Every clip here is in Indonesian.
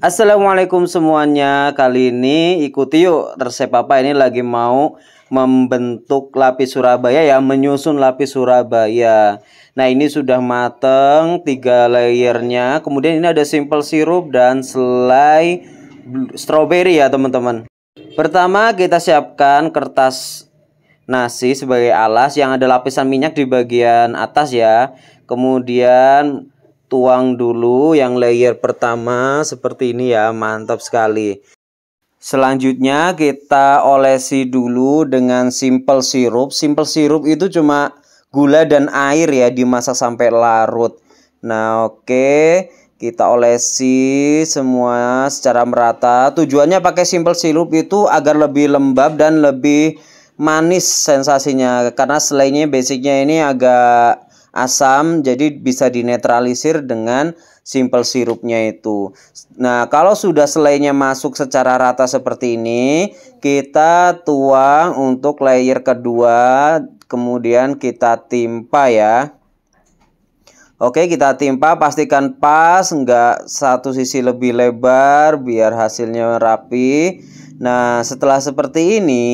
Assalamualaikum semuanya Kali ini ikuti yuk resep papa ini lagi mau membentuk lapis Surabaya ya Menyusun lapis Surabaya Nah ini sudah mateng tiga layernya Kemudian ini ada simple sirup dan selai strawberry ya teman-teman Pertama kita siapkan kertas nasi sebagai alas yang ada lapisan minyak di bagian atas ya Kemudian tuang dulu yang layer pertama seperti ini ya mantap sekali selanjutnya kita olesi dulu dengan simple sirup simple sirup itu cuma gula dan air ya dimasak sampai larut nah oke okay kita olesi semua secara merata tujuannya pakai simple sirup itu agar lebih lembab dan lebih manis sensasinya karena selainnya basicnya ini agak asam jadi bisa dinetralisir dengan simple sirupnya itu nah kalau sudah selainya masuk secara rata seperti ini kita tuang untuk layer kedua kemudian kita timpa ya Oke kita timpa pastikan pas enggak satu sisi lebih lebar biar hasilnya rapi Nah setelah seperti ini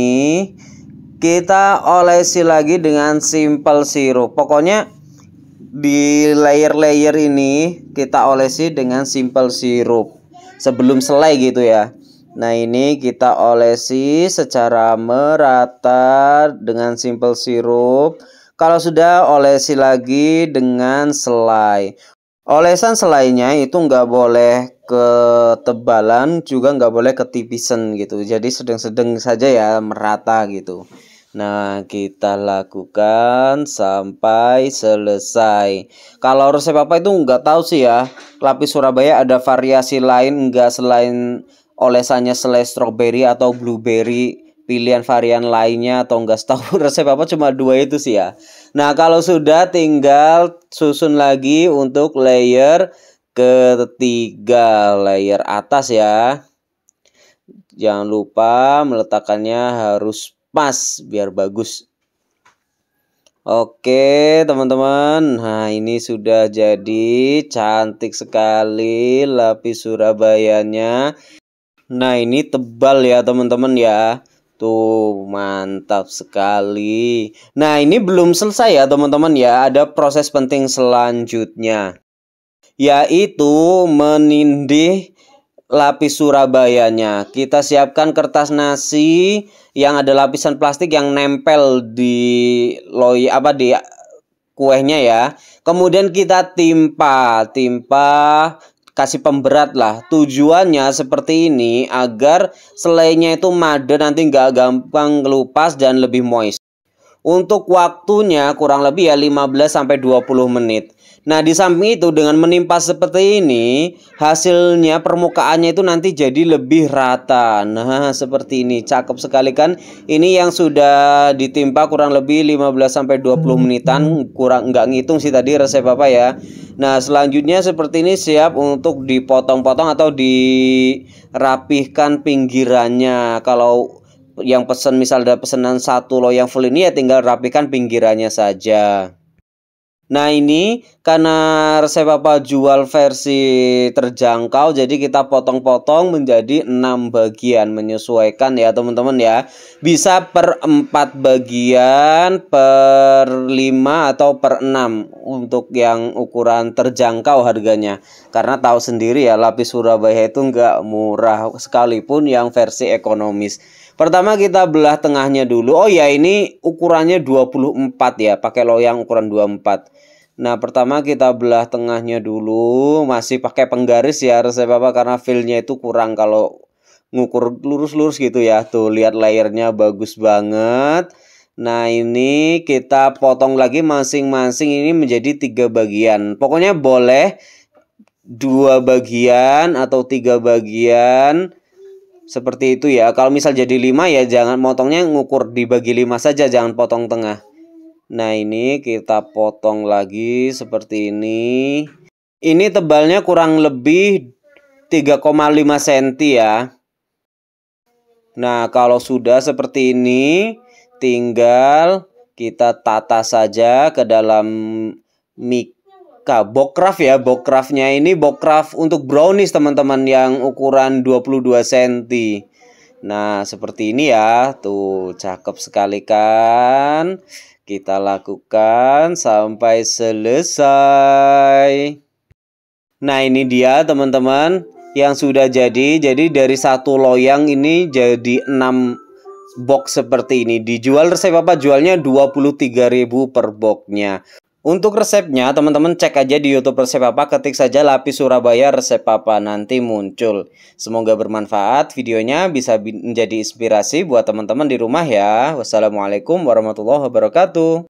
kita olesi lagi dengan simple sirup Pokoknya di layer-layer ini kita olesi dengan simple sirup sebelum selai gitu ya Nah ini kita olesi secara merata dengan simple sirup Kalau sudah olesi lagi dengan selai Olesan selainya itu nggak boleh ketebalan juga nggak boleh ketipisan gitu Jadi sedang-sedang saja ya merata gitu Nah, kita lakukan sampai selesai. Kalau resep apa itu nggak tahu sih ya. Lapis Surabaya ada variasi lain nggak selain olesannya selai strawberry atau blueberry pilihan varian lainnya atau enggak tahu resep apa cuma dua itu sih ya. Nah, kalau sudah tinggal susun lagi untuk layer ketiga, layer atas ya. Jangan lupa meletakkannya harus pas biar bagus. Oke, teman-teman. Nah, ini sudah jadi cantik sekali lapis Surabayanya. Nah, ini tebal ya, teman-teman ya. Tuh, mantap sekali. Nah, ini belum selesai ya, teman-teman ya. Ada proses penting selanjutnya yaitu menindih lapis Surabayanya. Kita siapkan kertas nasi yang ada lapisan plastik yang nempel di loy apa di kuenya ya. Kemudian kita timpa, timpa kasih pemberat lah. Tujuannya seperti ini agar selainya itu made nanti nggak gampang kelupas dan lebih moist untuk waktunya kurang lebih ya 15 sampai 20 menit. Nah, di samping itu dengan menimpa seperti ini, hasilnya permukaannya itu nanti jadi lebih rata. Nah, seperti ini. Cakep sekali kan? Ini yang sudah ditimpa kurang lebih 15 sampai 20 hmm, menitan, hmm. kurang nggak ngitung sih tadi resep apa ya. Nah, selanjutnya seperti ini siap untuk dipotong-potong atau dirapihkan pinggirannya. Kalau yang pesan misal ada pesanan satu loyang full ini ya tinggal rapikan pinggirannya saja. Nah ini karena resep Bapak jual versi terjangkau jadi kita potong-potong menjadi 6 bagian menyesuaikan ya teman-teman ya Bisa per 4 bagian per 5 atau per 6 untuk yang ukuran terjangkau harganya Karena tahu sendiri ya lapis Surabaya itu nggak murah sekalipun yang versi ekonomis Pertama kita belah tengahnya dulu. Oh ya ini ukurannya 24 ya, pakai loyang ukuran 24. Nah pertama kita belah tengahnya dulu, masih pakai penggaris ya resep Bapak karena filnya itu kurang kalau ngukur lurus-lurus gitu ya. Tuh lihat layernya bagus banget. Nah ini kita potong lagi masing-masing ini menjadi tiga bagian. Pokoknya boleh dua bagian atau tiga bagian seperti itu ya kalau misal jadi 5 ya jangan motongnya ngukur dibagi 5 saja jangan potong tengah nah ini kita potong lagi seperti ini ini tebalnya kurang lebih 3,5 cm ya nah kalau sudah seperti ini tinggal kita tata saja ke dalam mic K. Ya, Bokraf ya, Bokrafnya ini Bokraf untuk brownies teman-teman yang ukuran 22 cm. Nah, seperti ini ya. Tuh, cakep sekali kan? Kita lakukan sampai selesai. Nah, ini dia teman-teman yang sudah jadi. Jadi dari satu loyang ini jadi 6 box seperti ini. Dijual resep apa? Jualnya 23.000 per boxnya. Untuk resepnya, teman-teman cek aja di YouTube resep apa, ketik saja lapis Surabaya resep Papa nanti muncul. Semoga bermanfaat videonya bisa menjadi inspirasi buat teman-teman di rumah ya. Wassalamualaikum warahmatullahi wabarakatuh.